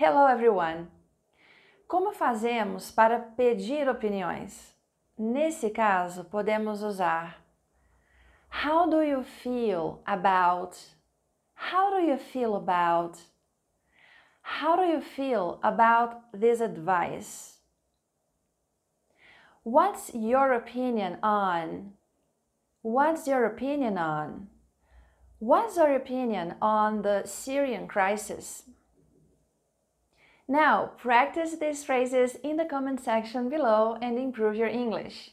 Hello everyone! Como fazemos para pedir opiniões? Nesse caso, podemos usar How do you feel about? How do you feel about? How do you feel about this advice? What's your opinion on? What's your opinion on? What's your opinion on the Syrian crisis? Now, practice these phrases in the comment section below and improve your English.